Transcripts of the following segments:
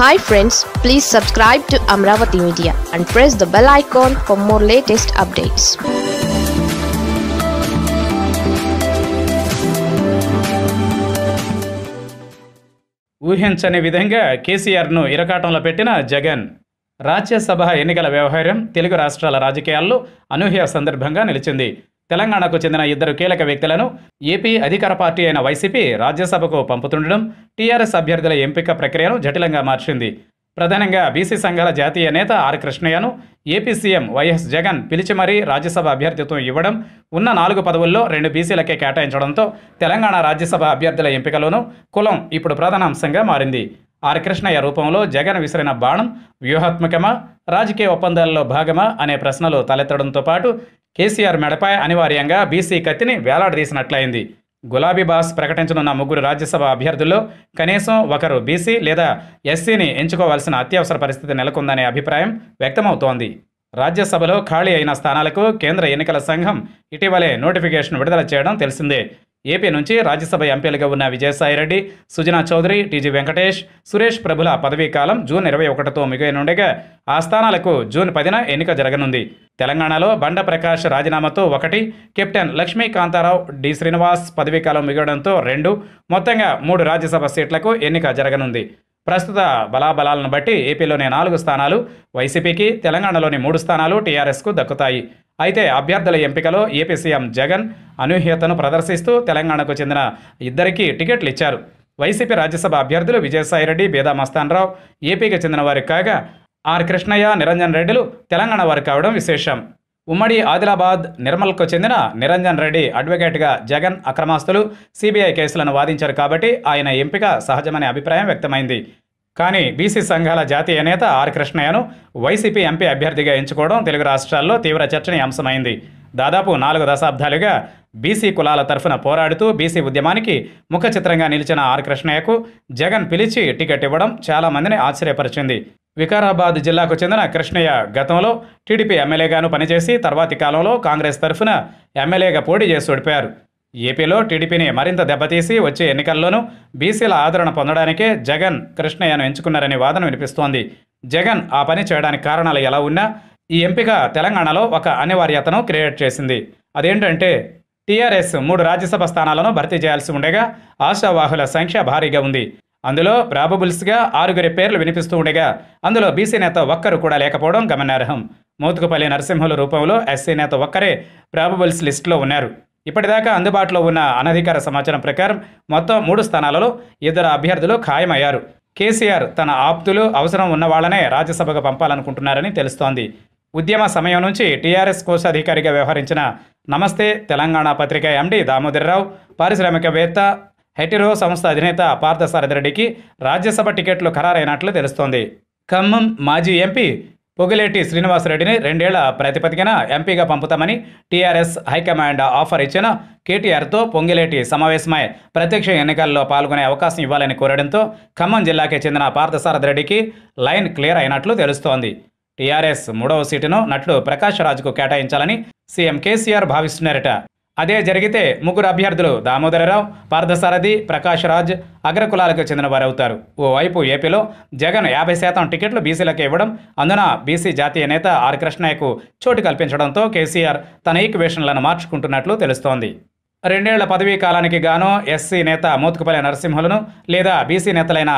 hi friends please subscribe to Amaravati media and press the bell icon for more latest updates ఊహించని విధంగా కేసీఆర్ను ఇరకాటంలో పెట్టిన జగన్ రాజ్యసభ ఎన్నికల వ్యవహారం తెలుగు రాష్ట్రాల రాజకీయాల్లో అనూహ్య సందర్భంగా నిలిచింది తెలంగాణకు చెందిన ఇద్దరు కీలక వ్యక్తులను ఏపీ అధికార పార్టీ అయిన వైసీపీ రాజ్యసభకు పంపుతుండడం టీఆర్ఎస్ అభ్యర్థుల ఎంపిక ప్రక్రియను జటిలంగా మార్చింది ప్రధానంగా బీసీ సంఘాల జాతీయ నేత ఆర్ కృష్ణయ్యను ఏపీ సీఎం వైఎస్ జగన్ పిలిచి మరీ రాజ్యసభ అభ్యర్థిత్వం ఇవ్వడం ఉన్న నాలుగు పదవుల్లో రెండు బీసీలకే కేటాయించడంతో తెలంగాణ రాజ్యసభ అభ్యర్థుల ఎంపికలోనూ కులం ఇప్పుడు ప్రధాన అంశంగా మారింది ఆర్ కృష్ణయ్య రూపంలో జగన్ విసిరిన బాణం వ్యూహాత్మకమా రాజకీయ ఒప్పందాల్లో భాగమా అనే ప్రశ్నలు తలెత్తడంతో పాటు కేసీఆర్ మెడపై అనివార్యంగా బీసీ కత్తిని వేలాడదీసినట్లయింది గులాబీ బాస్ ప్రకటించనున్న ముగ్గురు రాజ్యసభ అభ్యర్థుల్లో కనీసం ఒకరు బీసీ లేదా ఎస్సీని ఎంచుకోవాల్సిన అత్యవసర పరిస్థితి నెలకొందనే అభిప్రాయం వ్యక్తమవుతోంది రాజ్యసభలో ఖాళీ అయిన స్థానాలకు కేంద్ర ఎన్నికల సంఘం ఇటీవలే నోటిఫికేషన్ విడుదల చేయడం తెలిసిందే ఏపీ నుంచి రాజ్యసభ ఎంపీలుగా ఉన్న విజయసాయిరెడ్డి సుజనా చౌదరి టీజీ వెంకటేష్ సురేష్ ప్రభుల పదవీకాలం జూన్ ఇరవై ఒకటితో మిగిలినుండగా ఆ స్థానాలకు జూన్ పదిన ఎన్నిక జరగనుంది తెలంగాణలో బండ ప్రకాష్ రాజీనామాతో ఒకటి కెప్టెన్ లక్ష్మీకాంతారావు డి శ్రీనివాస్ పదవీకాలం మిగడంతో రెండు మొత్తంగా మూడు రాజ్యసభ సీట్లకు ఎన్నిక జరగనుంది ప్రస్తుత బలాబలాలను బట్టి ఏపీలోని నాలుగు స్థానాలు వైసీపీకి తెలంగాణలోని మూడు స్థానాలు టీఆర్ఎస్కు దక్కుతాయి అయితే అభ్యర్థుల ఎంపికలో ఏపీ సీఎం జగన్ అనూహ్యతను ప్రదర్శిస్తూ తెలంగాణకు చెందిన ఇద్దరికీ టికెట్లు ఇచ్చారు వైసీపీ రాజ్యసభ అభ్యర్థులు విజయసాయిరెడ్డి బేదా మస్తాన్రావు ఏపీకి చెందిన వారు కాగా ఆర్ కృష్ణయ్య నిరంజన్ రెడ్డిలు తెలంగాణ వారు కావడం విశేషం ఉమ్మడి ఆదిలాబాద్ నిర్మల్కు చెందిన నిరంజన్ రెడ్డి అడ్వకేట్గా జగన్ అక్రమాస్తులు సిబిఐ కేసులను వాదించారు కాబట్టి ఆయన ఎంపిక సహజమనే అభిప్రాయం వ్యక్తమైంది కానీ బీసీ సంఘాల జాతీయ నేత ఆర్ కృష్ణయ్యను వైసీపీ ఎంపీ అభ్యర్థిగా ఎంచుకోవడం తెలుగు రాష్ట్రాల్లో తీవ్ర చర్చనీయాంశమైంది దాదాపు నాలుగు దశాబ్దాలుగా బీసీ కులాల తరఫున పోరాడుతూ బీసీ ఉద్యమానికి ముఖ చిత్రంగా నిలిచిన ఆర్ కృష్ణయ్యకు జగన్ పిలిచి టికెట్ ఇవ్వడం చాలామందిని ఆశ్చర్యపరిచింది వికారాబాద్ జిల్లాకు చెందిన కృష్ణయ్య గతంలో టీడీపీ ఎమ్మెల్యేగాను పనిచేసి తర్వాతి కాలంలో కాంగ్రెస్ తరఫున ఎమ్మెల్యేగా పోటీ చేసి ఓడిపోయారు ఏపీలో టీడీపీని మరింత దెబ్బతీసి వచ్చే ఎన్నికల్లోనూ బీసీల ఆదరణ పొందడానికే జగన్ కృష్ణయ్యను ఎంచుకున్నారనే వాదన వినిపిస్తోంది జగన్ ఆ పని చేయడానికి కారణాలు ఎలా ఉన్నా ఈ ఎంపిక తెలంగాణలో ఒక అనివార్యతను క్రియేట్ చేసింది అదేంటంటే టీఆర్ఎస్ మూడు రాజ్యసభ స్థానాలను భర్తీ చేయాల్సి ఉండగా ఆశావాహుల సంఖ్య భారీగా ఉంది అందులో ప్రాబబుల్స్గా ఆరుగురి పేర్లు వినిపిస్తూ ఉండగా అందులో బీసీ నేత ఒక్కరు కూడా లేకపోవడం గమనార్హం మోతుకుపల్లి నరసింహుల రూపంలో ఎస్సీ నేత ఒక్కరే ప్రాబబుల్స్ లిస్టులో ఉన్నారు ఇప్పటిదాకా అందుబాటులో ఉన్న అనధికార సమాచారం ప్రకారం మొత్తం మూడు స్థానాలలో ఇద్దరు అభ్యర్థులు ఖాయమయ్యారు కేసీఆర్ తన ఆప్తులు అవసరం ఉన్న వాళ్ళనే రాజ్యసభకు పంపాలనుకుంటున్నారని తెలుస్తోంది ఉద్యమ సమయం నుంచి టీఆర్ఎస్ కోశాధికారిగా వ్యవహరించిన నమస్తే తెలంగాణ పత్రిక ఎండి దామోదర్రావు పారిశ్రామికవేత్త హెటిరో సంస్థ అధినేత పార్థసారథి రెడ్డికి రాజ్యసభ టికెట్లు ఖరారైనట్లు తెలుస్తోంది ఖమ్మం మాజీ ఎంపీ పొగిలేటి శ్రీనివాసరెడ్డిని రెండేళ్ల ప్రాతిపదికన ఎంపీగా పంపుతామని టీఆర్ఎస్ హైకమాండ్ ఆఫర్ ఇచ్చిన కేటీఆర్తో పొంగిలేటి సమావేశమై ప్రత్యక్ష ఎన్నికల్లో పాల్గొనే అవకాశం ఇవ్వాలని కోరడంతో ఖమ్మం జిల్లాకే చెందిన పార్థసారథి రెడ్డికి లైన్ క్లియర్ అయినట్లు తెలుస్తోంది టీఆర్ఎస్ మూడవ సీటును నటుడు ప్రకాశ్ రాజుకు కేటాయించాలని సీఎం కేసీఆర్ భావిస్తున్నారట అదే జరిగితే ముగ్గురు అభ్యర్థులు దామోదరరావు పార్థసారథి ప్రకాష్ రాజ్ అగ్రకులాలకు చెందిన వారవుతారు ఓవైపు ఏపీలో జగన్ యాభై శాతం టికెట్లు బీసీలకు ఇవ్వడం అందున బీసీ జాతీయ నేత ఆర్ కృష్ణయ్యకు చోటు కల్పించడంతో కేసీఆర్ తన ఈక్వేషన్లను మార్చుకుంటున్నట్లు తెలుస్తోంది రెండేళ్ల పదవీ కాలానికి గాను ఎస్సీ నేత మూతుకుపల్లి నరసింహులను లేదా బీసీ నేతలైన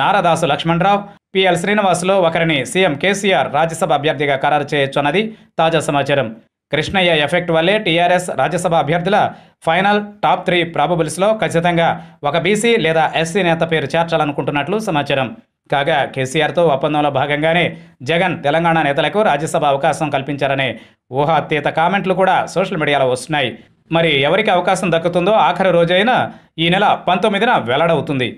నారదాసు లక్ష్మణరావు పిఎల్ శ్రీనివాసులు ఒకరిని సీఎం కేసీఆర్ రాజ్యసభ అభ్యర్థిగా ఖరారు చేయొచ్చన్నది తాజా సమాచారం కృష్ణయ్య ఎఫెక్ట్ వల్లే టీఆర్ఎస్ రాజ్యసభ అభ్యర్థుల ఫైనల్ టాప్ త్రీ ప్రాబబుల్స్లో ఖచ్చితంగా ఒక బీసీ లేదా ఎస్సీ నేత పేరు చేర్చాలనుకుంటున్నట్లు సమాచారం కాగా కేసీఆర్తో ఒప్పందంలో భాగంగానే జగన్ తెలంగాణ నేతలకు రాజ్యసభ అవకాశం కల్పించారనే ఊహాతీత కామెంట్లు కూడా సోషల్ మీడియాలో వస్తున్నాయి మరి ఎవరికి అవకాశం దక్కుతుందో ఆఖరి రోజైనా ఈ నెల పంతొమ్మిదిన వెల్లడవుతుంది